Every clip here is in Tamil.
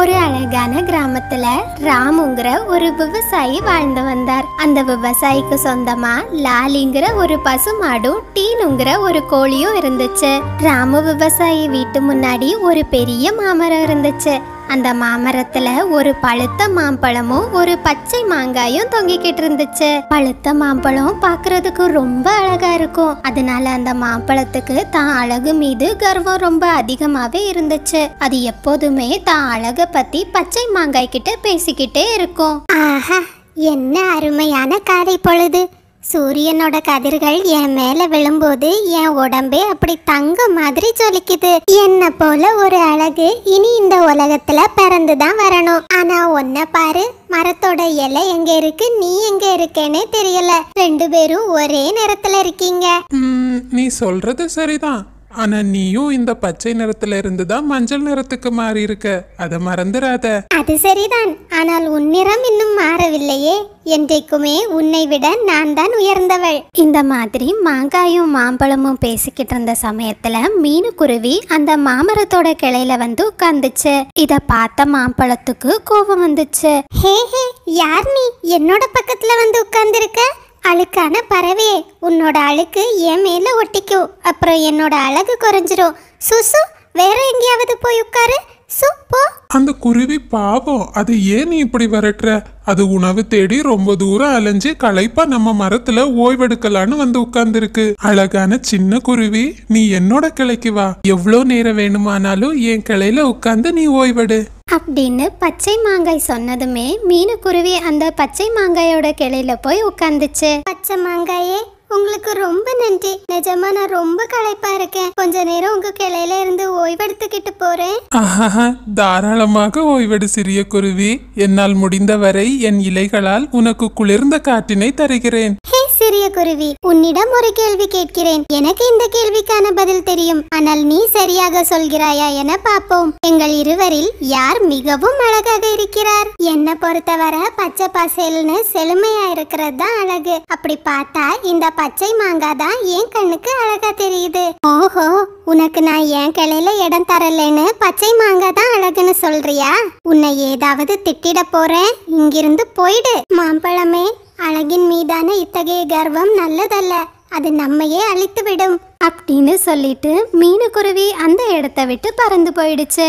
ஒரு அழகான கிராமத்துல ராமுங்கிற ஒரு விவசாயி வாழ்ந்து வந்தார் அந்த விவசாயிக்கு சொந்தமா லாலிங்கிற ஒரு பசுமாடும் டீனுங்கிற ஒரு கோழியும் இருந்துச்சு ராமு விவசாயி வீட்டு முன்னாடி ஒரு பெரிய மாமரம் இருந்துச்சு அந்த மாமரத்துல ஒரு பழுத்த மாம்பழமும் ஒரு பச்சை மாங்காயும் தொங்கிக்கிட்டு இருந்துச்சு பழுத்த மாம்பழம் பாக்குறதுக்கு ரொம்ப அழகா இருக்கும் அதனால அந்த மாம்பழத்துக்கு தான் அழகு மீது கர்வம் ரொம்ப அதிகமாவே இருந்துச்சு அது எப்போதுமே தான் அழக பத்தி பச்சை மாங்காய் கிட்ட பேசிக்கிட்டே இருக்கும் ஆஹா என்ன அருமையான காலை பொழுது சூரியனோட கதிர்கள் என் மேல விழும்போது என் உடம்பே அப்படி தங்க மாதிரி ஜொலிக்குது என்ன போல ஒரு அழகு இனி இந்த உலகத்துல பிறந்து தான் வரணும் ஆனா ஒன்ன பாரு மரத்தோட இலை எங்க இருக்கு நீ எங்க இருக்கேன்னே தெரியல ரெண்டு பேரும் ஒரே நேரத்துல இருக்கீங்க நீ சொல்றது சரிதான் ஆனா நீயும் இந்த பச்சை நிறத்துல இருந்து தான் மஞ்சள் நிறத்துக்கு மாறி இருக்க அத மறந்துடாத அது சரிதான் ஆனால் உன் நிறம் இன்னும் மாறவில்லையே என்றைக்குமே உன்னை விட நான் தான் உயர்ந்தவள் இந்த மாதிரி மாங்காயும் மாம்பழமும் பேசிக்கிட்டு இருந்த சமயத்துல மீனுக்குருவி அந்த மாமரத்தோட கிளையில வந்து உட்கார்ந்துச்சு இத பார்த்த மாம்பழத்துக்கு கோபம் வந்துச்சு ஹே ஹே யார் நீ என்னோட பக்கத்துல வந்து உட்கார்ந்துருக்க அழுக்கான பறவையே உன்னோட அழுக்கு என் மேலே ஒட்டிக்கும் அப்புறம் என்னோட அழகு குறைஞ்சிரும் சுசு வேற எங்கேயாவது போய் உட்காரு சூப்பர் அந்த குருவி பாவம் அது ஏன் நீ இப்படி வரட்டுற அது உணவு தேடி ரொம்ப தூரம் அலைஞ்சு களைப்பா நம்ம மரத்துல ஓய்வெடுக்கலான்னு வந்து உட்கார்ந்துருக்கு அழகான சின்ன குருவி நீ என்னோட கிளைக்கு வா எவ்வளோ நேரம் வேணுமானாலும் என் கிளையில உட்கார்ந்து நீ ஓய்வெடு அப்படின்னு பச்சை மாங்காய் சொன்னதுமே மீனுக்குருவி அந்த பச்சை மாங்காயோட கிளையில போய் உட்காந்துச்சு பச்சை மாங்காயே உங்களுக்கு ரொம்ப நன்றி நிஜமா நான் ரொம்ப களைப்பா இருக்கேன் கொஞ்ச நேரம் உங்க கிளையில இருந்து ஓய்வெடுத்துக்கிட்டு போறேன் தாராளமாக ஓய்வெடு சிறிய குருவி என்னால் முடிந்தவரை என் இலைகளால் உனக்கு குளிர்ந்த காற்றினை தருகிறேன் சிறிய குருவி உன்னிடம் ஒரு கேள்வி கேட்கிறேன் எனக்கு இந்த கேள்விக்கான பதில் தெரியும் ஆனால் நீ சரியாக சொல்கிறாயா என பார்ப்போம் எங்கள் இருவரில் யார் மிகவும் அழகாக இருக்கிறார் என்ன பொறுத்தவரை பச்சை பசேல்னு செழுமையா இருக்கிறது தான் அழகு அப்படி பார்த்தா இந்த பச்சை மாங்காய் தான் என் கண்ணுக்கு அழகா தெரியுது ஓஹோ உனக்கு நான் என் கிளையில இடம் தரலன்னு பச்சை மாங்காய் தான் அழகுன்னு சொல்றியா உன்னை ஏதாவது திட்டிட போறேன் இங்கிருந்து போயிடு மாம்பழமே அழகின் மீதான இத்தகைய கர்வம் நல்லதல்ல அது நம்மையே அழித்து விடும் அப்படின்னு சொல்லிட்டு குருவி அந்த இடத்த விட்டு பறந்து போயிடுச்சு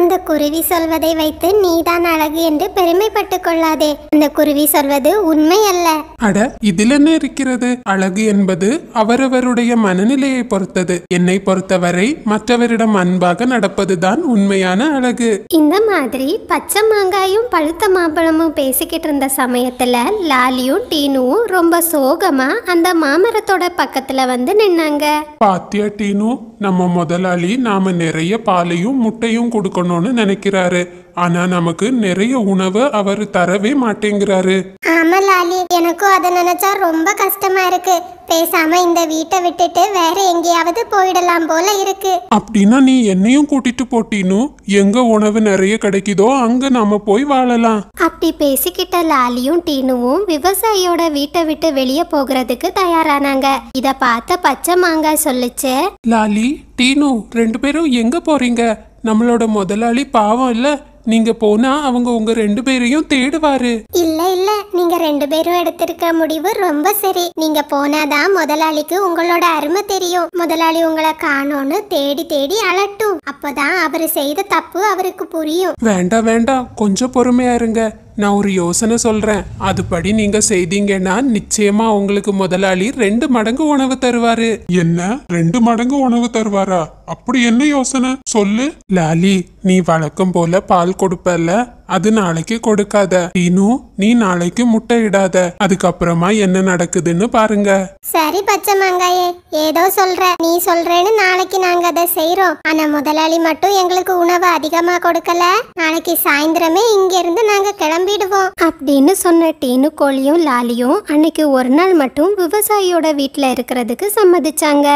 அந்த குருவி சொல்வதை வைத்து நீதான் அழகு என்று பெருமைப்பட்டு கொள்ளாதே அந்த குருவி சொல்வது உண்மை அல்ல அட இதில் என்ன இருக்கிறது அழகு என்பது அவரவருடைய மனநிலையை பொறுத்தது என்னை பொறுத்தவரை மற்றவரிடம் அன்பாக நடப்பதுதான் உண்மையான அழகு இந்த மாதிரி பச்சை மாங்காயும் பழுத்த மாம்பழமும் பேசிக்கிட்டு இருந்த சமயத்துல லாலியும் டீனுவும் ரொம்ப சோகமா அந்த மாமரத்தோட பக்கத்துல வந்து நின்னாங்க பாத்தியா டீனு நம்ம முதலாளி நாம நிறைய பாலையும் முட்டையும் கொடுக்கணும் போகணும்னு நினைக்கிறாரு ஆனா நமக்கு நிறைய உணவு அவர் தரவே மாட்டேங்கிறாரு ஆமா லாலி எனக்கும் அதை நினைச்சா ரொம்ப கஷ்டமா இருக்கு பேசாம இந்த வீட்டை விட்டுட்டு வேற எங்கேயாவது போயிடலாம் போல இருக்கு அப்படின்னா நீ என்னையும் கூட்டிட்டு போட்டினும் எங்க உணவு நிறைய கிடைக்குதோ அங்க நாம போய் வாழலாம் அப்படி பேசிக்கிட்ட லாலியும் டீனுவும் விவசாயியோட வீட்டை விட்டு வெளியே போகிறதுக்கு தயாரானாங்க இத பார்த்த பச்சை மாங்காய் சொல்லுச்சு லாலி டீனு ரெண்டு பேரும் எங்க போறீங்க நம்மளோட முதலாளி பாவம் இல்ல நீங்க போனா அவங்க உங்க ரெண்டு பேரையும் தேடுவாரு இல்ல இல்ல நீங்க ரெண்டு பேரும் எடுத்திருக்க முடிவு ரொம்ப சரி நீங்க போனாதான் முதலாளிக்கு உங்களோட அருமை தெரியும் முதலாளி உங்களை காணோன்னு தேடி தேடி அலட்டும் அப்பதான் அவரு செய்த தப்பு அவருக்கு புரியும் வேண்டாம் வேண்டாம் கொஞ்சம் பொறுமையா இருங்க நான் ஒரு யோசனை சொல்கிறேன் அதுபடி நீங்கள் செய்தீங்கன்னா நிச்சயமாக உங்களுக்கு முதலாளி ரெண்டு மடங்கு உணவு தருவாரு என்ன ரெண்டு மடங்கு உணவு தருவாரா அப்படி என்ன யோசனை சொல்லு லாலி நீ வழக்கம் போல பால் கொடுப்பல்ல அது நாளைக்கு கொடுக்காத தீனு நீ நாளைக்கு முட்டை இடாத அதுக்கப்புறமா என்ன நடக்குதுன்னு பாருங்க சரி பச்சை மங்காயே ஏதோ சொல்ற நீ சொல்றேன்னு நாளைக்கு நாங்க அதை செய்யறோம் ஆனா முதலாளி மட்டும் எங்களுக்கு உணவு அதிகமா கொடுக்கல நாளைக்கு சாயந்தரமே இங்க இருந்து நாங்க கிளம்பிடுவோம் அப்படின்னு சொன்ன டீனு கோழியும் லாலியும் அன்னைக்கு ஒரு நாள் மட்டும் விவசாயியோட வீட்டுல இருக்கிறதுக்கு சம்மதிச்சாங்க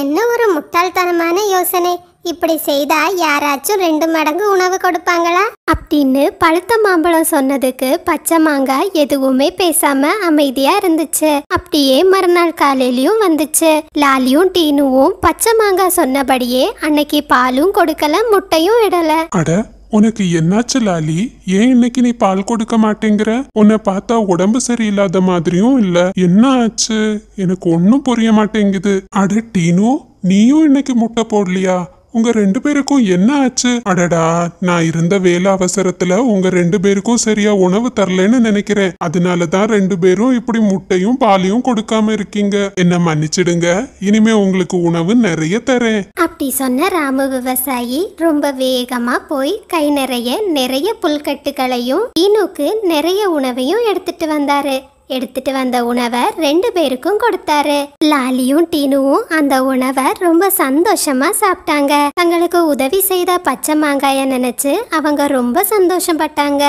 என்ன ஒரு முட்டாள்தனமான யோசனை இப்படி செய்தா யாராச்சும் ரெண்டு மடங்கு உணவு கொடுப்பாங்களா அப்படின்னு பழுத்த மாம்பழம் சொன்னதுக்கு பச்சை மாங்காய் எதுவுமே பேசாம அமைதியா இருந்துச்சு அப்படியே மறுநாள் காலையிலயும் வந்துச்சு லாலியும் டீனுவும் பச்சை மாங்காய் சொன்னபடியே அன்னைக்கு பாலும் கொடுக்கல முட்டையும் இடல அட உனக்கு என்னாச்சு லாலி ஏன் இன்னைக்கு நீ பால் கொடுக்க மாட்டேங்கிற உன்னை பார்த்தா உடம்பு சரியில்லாத மாதிரியும் இல்ல என்ன ஆச்சு எனக்கு ஒன்னும் புரிய மாட்டேங்குது அட டீனு நீயும் இன்னைக்கு முட்டை போடலையா உங்க ரெண்டு பேருக்கும் என்ன ஆச்சு அடடா நான் இருந்த வேலை அவசரத்துல உங்க ரெண்டு பேருக்கும் சரியா உணவு தரலன்னு நினைக்கிறேன் அதனாலதான் ரெண்டு பேரும் இப்படி முட்டையும் பாலையும் கொடுக்காம இருக்கீங்க என்ன மன்னிச்சிடுங்க இனிமே உங்களுக்கு உணவு நிறைய தரேன் அப்படி சொன்ன ராம விவசாயி ரொம்ப வேகமா போய் கை நிறைய நிறைய புல்கட்டுகளையும் ஈனுக்கு நிறைய உணவையும் எடுத்துட்டு வந்தாரு எடுத்துட்டு வந்த உணவை ரெண்டு பேருக்கும் கொடுத்தாரு லாலியும் டீனுவும் அந்த உணவை ரொம்ப சந்தோஷமா சாப்பிட்டாங்க தங்களுக்கு உதவி செய்த பச்சை மாங்காய நினைச்சு அவங்க ரொம்ப சந்தோஷப்பட்டாங்க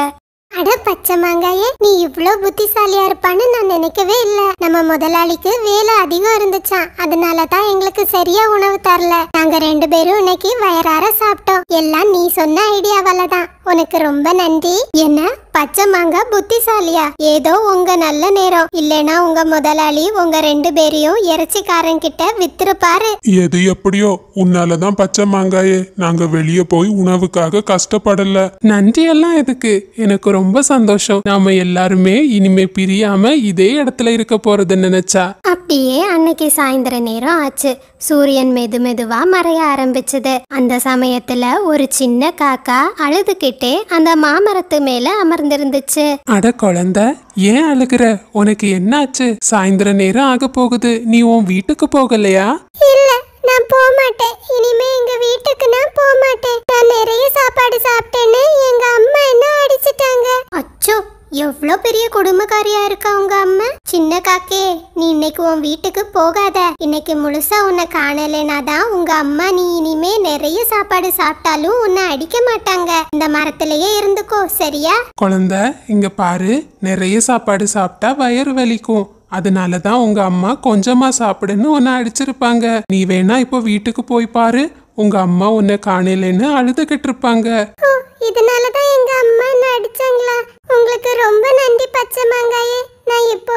அட பச்சை மாங்காயே நீ இவ்ளோ புத்திசாலியா இருப்பான்னு நான் நினைக்கவே இல்ல நம்ம முதலாளிக்கு வேலை அதிகம் இருந்துச்சான் அதனால தான் எங்களுக்கு சரியா உணவு தரல நாங்க ரெண்டு பேரும் இன்னைக்கு வயறார சாப்பிட்டோம் எல்லாம் நீ சொன்ன ஐடியாவாலதான் தான் உனக்கு ரொம்ப நன்றி என்ன பச்சை மாங்காய் புத்திசாலியா ஏதோ உங்க நல்ல நேரம் இல்லனா உங்க முதலாளி உங்க ரெண்டு பேரையும் இறைச்சிக்காரன் கிட்ட வித்துருப்பாரு எது எப்படியோ உன்னாலதான் பச்சை மாங்காயே நாங்க வெளிய போய் உணவுக்காக கஷ்டப்படல நன்றி எல்லாம் எதுக்கு எனக்கு ரொம்ப சந்தோஷம் நாம எல்லாருமே இனிமே பிரியாம இதே இடத்துல இருக்க போறது நினைச்சா அப்படியே அன்னைக்கு சாயந்தர நேரம் ஆச்சு சூரியன் மெது மெதுவா மறைய ஆரம்பிச்சது அந்த சமயத்துல ஒரு சின்ன காக்கா அழுதுகிட்டே அந்த மாமரத்து மேல அமர்ந்திருந்துச்சு அட குழந்த ஏன் அழுகிற உனக்கு என்னாச்சு சாயந்தர நேரம் ஆக போகுது நீ உன் வீட்டுக்கு போகலையா இல்ல நான் போக மாட்டேன் இனிமே எங்க வீட்டுக்கு நான் போக மாட்டேன் நான் நிறைய சாப்பாடு சாப்பிட்டேன்னு எங்க அம்மா என்ன அடிச்சிட்டாங்க அச்சோ எவ்வளோ பெரிய குடும்பக்காரியாக இருக்கா உங்க அம்மா சின்ன காக்கே நீ இன்னைக்கு உன் வீட்டுக்கு போகாத இன்னைக்கு முழுசா உன்னை காணலைனா தான் உங்க அம்மா நீ இனிமே நிறைய சாப்பாடு சாப்பிட்டாலும் உன்னை அடிக்க மாட்டாங்க இந்த மரத்திலேயே இருந்துக்கோ சரியா குழந்தை இங்க பாரு நிறைய சாப்பாடு சாப்பிட்டா வயிறு வலிக்கும் அதனால தான் உங்க அம்மா கொஞ்சமா சாப்பிடுன்னு உன்னை அடிச்சிருப்பாங்க நீ வேணா இப்போ வீட்டுக்கு போய் பாரு உங்க அம்மா உன்னை காணலன்னு அழுதுகிட்டு இருப்பாங்க இதனாலதான் எங்க அம்மா என்ன அடிச்சாங்களா உங்களுக்கு ரொம்ப நன்றி பச்சை மாங்காயே நான் இப்போ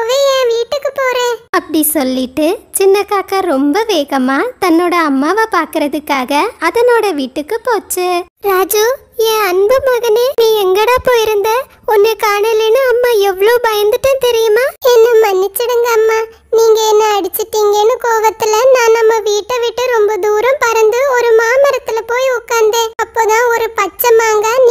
அப்படி சொல்லிட்டு சின்ன காக்கா ரொம்ப வேகமா தன்னோட அம்மாவை பாக்குறதுக்காக அதனோட வீட்டுக்கு போச்சு ராஜு என் அன்பு மகனே நீ எங்கடா போயிருந்த உன்னை காணலன்னு அம்மா எவ்வளவு பயந்துட்டேன் தெரியுமா என்ன மன்னிச்சிடுங்க அம்மா நீங்க என்ன அடிச்சிட்டீங்கன்னு கோவத்துல நான் நம்ம வீட்டை விட்டு ரொம்ப தூரம் பறந்து ஒரு மாமரத்துல போய் உட்கார்ந்தேன் அப்போதான் ஒரு பச்சை மாங்காய்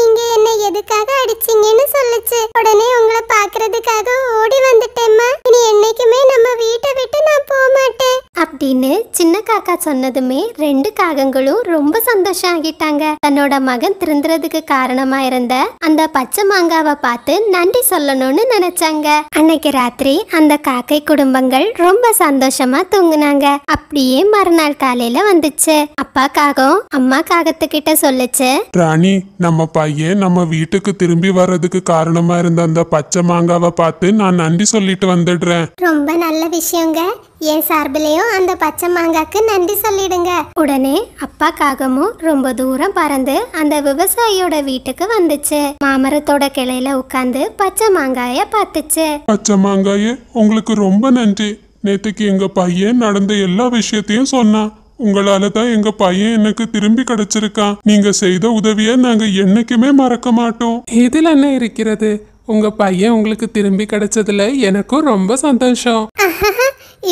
அக்கா சொன்னதுமே ரெண்டு காகங்களும் ரொம்ப சந்தோஷம் ஆகிட்டாங்க தன்னோட மகன் திருந்துறதுக்கு காரணமா இருந்த அந்த பச்சை மாங்காவை பார்த்து நன்றி சொல்லணும்னு நினைச்சாங்க அன்னைக்கு ராத்திரி அந்த காக்கை குடும்பங்கள் ரொம்ப சந்தோஷமா தூங்குனாங்க அப்படியே மறுநாள் காலையில வந்துச்சு அப்பா காகம் அம்மா காகத்துக்கிட்ட சொல்லுச்சு ராணி நம்ம பையன் நம்ம வீட்டுக்கு திரும்பி வர்றதுக்கு காரணமா இருந்த அந்த பச்சை மாங்காவை பார்த்து நான் நன்றி சொல்லிட்டு வந்துடுறேன் ரொம்ப நல்ல விஷயங்க என் சார்பிலையும் அந்த பச்சை மாங்காக்கு நன்றி சொல்லிடுங்க உடனே அப்பா காகமும் ரொம்ப தூரம் பறந்து அந்த விவசாயியோட வீட்டுக்கு வந்துச்சு மாமரத்தோட கிளையில உட்காந்து பச்சை மாங்காய பார்த்துச்சு பச்சை மாங்காய உங்களுக்கு ரொம்ப நன்றி நேற்றுக்கு எங்க பையன் நடந்த எல்லா விஷயத்தையும் சொன்னான் உங்களால தான் எங்க பையன் எனக்கு திரும்பி கிடைச்சிருக்கான் நீங்க செய்த உதவிய நாங்க என்னைக்குமே மறக்க மாட்டோம் இதுல என்ன இருக்கிறது உங்க பையன் உங்களுக்கு திரும்பி கிடைச்சதுல எனக்கும் ரொம்ப சந்தோஷம்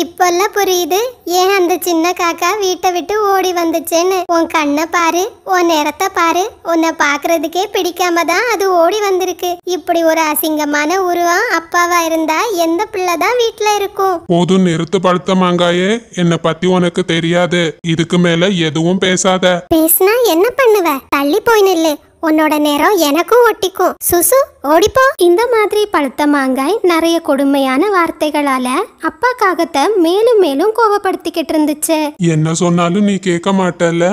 இப்பெல்லாம் புரியுது ஏன் அந்த சின்ன காக்கா வீட்டை விட்டு ஓடி வந்துச்சேன்னு உன் கண்ணை பாரு உன் நிறத்தை பாரு உன்னை பார்க்கறதுக்கே பிடிக்காம தான் அது ஓடி வந்திருக்கு இப்படி ஒரு அசிங்கமான உருவம் அப்பாவா இருந்தா எந்த பிள்ளை தான் வீட்டுல இருக்கும் போது நிறுத்து பழுத்த மாங்காயே என்ன பத்தி உனக்கு தெரியாது இதுக்கு மேல எதுவும் பேசாத பேசினா என்ன பண்ணுவ தள்ளி போயின்னு உன்னோட நேரம் எனக்கும் ஒட்டிக்கும் சுசு ஓடிப்போ இந்த மாதிரி பழுத்த மாங்காய் நிறைய கொடுமையான வார்த்தைகளால அப்பா காகத்தை மேலும் மேலும் கோபப்படுத்திக்கிட்டு இருந்துச்சு என்ன சொன்னாலும் நீ கேட்க மாட்டல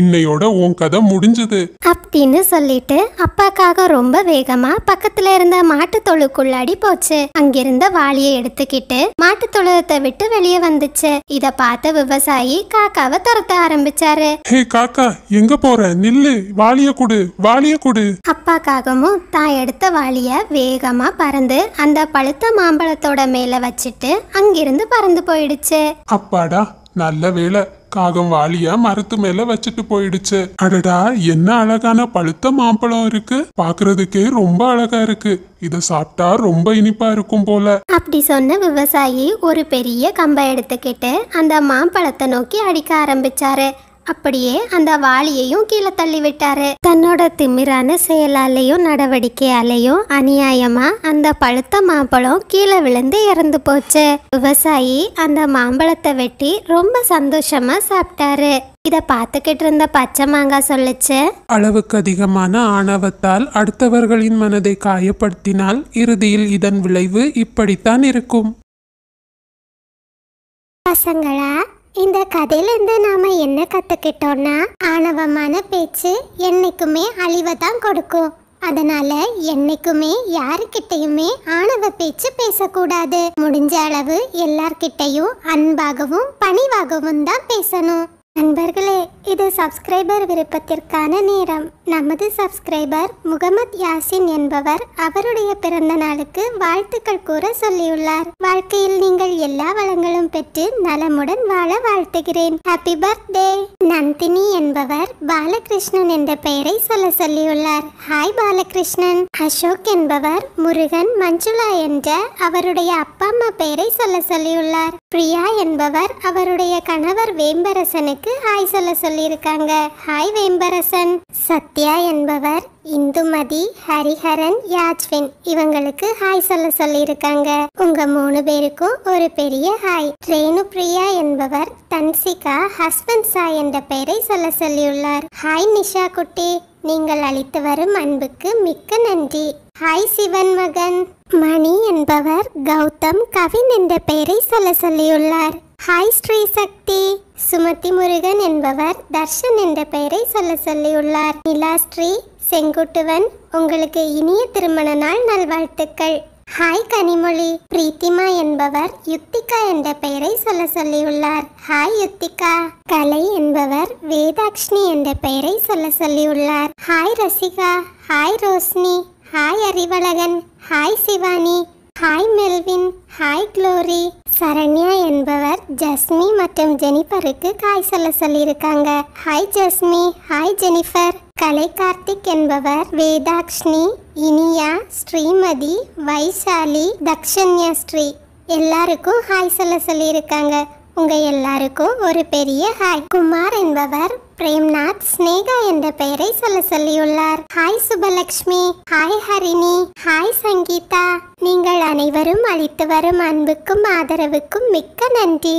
இன்னையோட உன் கதை முடிஞ்சது அப்படின்னு சொல்லிட்டு அப்பாக்காக ரொம்ப வேகமா பக்கத்துல இருந்த மாட்டு தொழுக்குள்ளாடி போச்சு அங்கிருந்த வாளியை எடுத்துக்கிட்டு மாட்டு தொழுகத்தை விட்டு வெளியே வந்துச்சு இத பார்த்த விவசாயி காக்காவை துரத்த ஆரம்பிச்சாரு ஹே காக்கா எங்க போற நில்லு வாளிய குடு வாளிய குடு அப்பாக்காகவும் தான் எடுத்த வாளிய வேகமா பறந்து அந்த பழுத்த மாம்பழத்தோட மேல வச்சுட்டு அங்கிருந்து பறந்து போயிடுச்சு அப்பாடா நல்ல வேலை காகம் வாளிய மரத்து மேல வச்சுட்டு போயிடுச்சு அடடா என்ன அழகான பழுத்த மாம்பழம் இருக்கு பாக்குறதுக்கே ரொம்ப அழகா இருக்கு இத சாப்பிட்டா ரொம்ப இனிப்பா இருக்கும் போல அப்படி சொன்ன விவசாயி ஒரு பெரிய கம்ப எடுத்துக்கிட்டு அந்த மாம்பழத்தை நோக்கி அடிக்க ஆரம்பிச்சாரு அப்படியே அந்த வாளியையும் கீழே தள்ளி விட்டாரு தன்னோட திமிரான செயலாலையும் நடவடிக்கையாலையும் அநியாயமா அந்த பழுத்த மாம்பழம் கீழே விழுந்து இறந்து போச்சு விவசாயி அந்த மாம்பழத்தை வெட்டி ரொம்ப சந்தோஷமா சாப்பிட்டாரு இத பாத்துக்கிட்டு இருந்த பச்சை மாங்காய் சொல்லுச்சு அளவுக்கு அதிகமான ஆணவத்தால் அடுத்தவர்களின் மனதை காயப்படுத்தினால் இறுதியில் இதன் விளைவு இப்படித்தான் இருக்கும் பசங்களா இந்த கதையிலேருந்து நாம் என்ன கத்துக்கிட்டோம்னா ஆணவமான பேச்சு என்னைக்குமே அழிவை தான் கொடுக்கும் அதனால என்னைக்குமே யாருக்கிட்டயுமே ஆணவ பேச்சு பேசக்கூடாது முடிஞ்ச அளவு எல்லார்கிட்டையும் அன்பாகவும் பணிவாகவும் தான் பேசணும் நண்பர்களே இது சப்ஸ்கிரைபர் விருப்பத்திற்கான நேரம் நமது சப்ஸ்கிரைபர் முகமத் யாசின் என்பவர் அவருடைய பிறந்த நாளுக்கு வாழ்த்துக்கள் கூற சொல்லியுள்ளார் வாழ்க்கையில் நீங்கள் எல்லா வளங்களும் பெற்று நலமுடன் வாழ வாழ்த்துகிறேன் ஹாப்பி பர்த்டே நந்தினி என்பவர் பாலகிருஷ்ணன் என்ற பெயரை சொல்ல சொல்லியுள்ளார் ஹாய் பாலகிருஷ்ணன் அசோக் என்பவர் முருகன் மஞ்சுளா என்ற அவருடைய அப்பா அம்மா பெயரை சொல்ல சொல்லியுள்ளார் பிரியா என்பவர் அவருடைய கணவர் வேம்பரசனுக்கு அவருக்கு ஹாய் சொல்ல சொல்லியிருக்காங்க ஹாய் வேம்பரசன் சத்யா என்பவர் இந்துமதி ஹரிஹரன் யாஜ்வின் இவங்களுக்கு ஹாய் சொல்ல சொல்லியிருக்காங்க உங்க மூணு பேருக்கும் ஒரு பெரிய ஹாய் ரேணு பிரியா என்பவர் தன்சிகா ஹஸ்பண்ட் சாய் என்ற பெயரை சொல்ல சொல்லியுள்ளார் ஹாய் நிஷா குட்டி நீங்கள் அளித்து வரும் அன்புக்கு மிக்க நன்றி ஹாய் சிவன் மகன் மணி என்பவர் கௌதம் கவின் என்ற பெயரை சொல்ல சொல்லியுள்ளார் ஹாய் ஸ்ரீ சக்தி சுமதி முருகன் என்பவர் தர்ஷன் என்ற பெயரை சொல்ல சொல்லியுள்ளார் நிலா ஸ்ரீ செங்குட்டுவன் உங்களுக்கு இனிய திருமண நாள் நல்வாழ்த்துக்கள் ஹாய் கனிமொழி பிரீத்திமா என்பவர் யுத்திகா என்ற பெயரை சொல்ல சொல்லியுள்ளார் ஹாய் யுத்திகா கலை என்பவர் வேதாக்ஷ்ணி என்ற பெயரை சொல்ல சொல்லியுள்ளார் hi Rasika hi Roshni hi Arivazhagan hi Shivani hi Melvin hi Glory Saranya என்பவர் ஜஸ்மி மற்றும் ஜெனிஃபருக்கு காய் சொல்ல சொல்லியிருக்காங்க hi Jasmi hi Jennifer Kalai Karthik என்பவர் வேதாக்ஷ்ணி இனியா ஸ்ரீமதி வைஷாலி தக்ஷன்யா ஸ்ரீ எல்லாருக்கும் ஹாய் சொல்ல சொல்லியிருக்காங்க உங்கள் எல்லாருக்கும் ஒரு பெரிய ஹாய் குமார் என்பவர் பிரேம்நாத் ஸ்னேகா என்ற பெயரை சொல்ல சொல்லியுள்ளார் hi Subalakshmi hi Harini hi Sangeetha நீங்கள் அனைவரும் அளித்து வரும் அன்புக்கும் ஆதரவுக்கும் மிக்க நன்றி